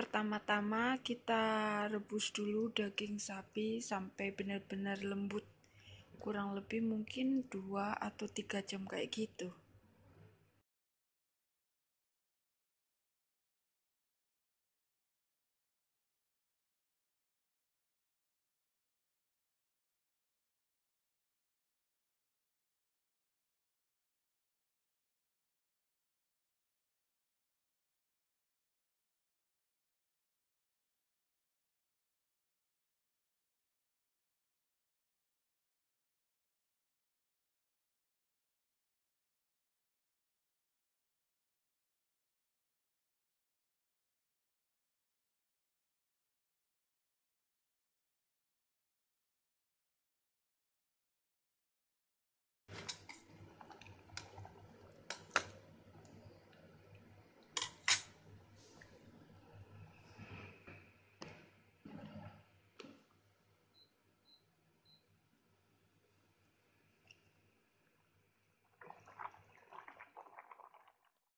pertama-tama kita rebus dulu daging sapi sampai benar-benar lembut kurang lebih mungkin 2 atau 3 jam kayak gitu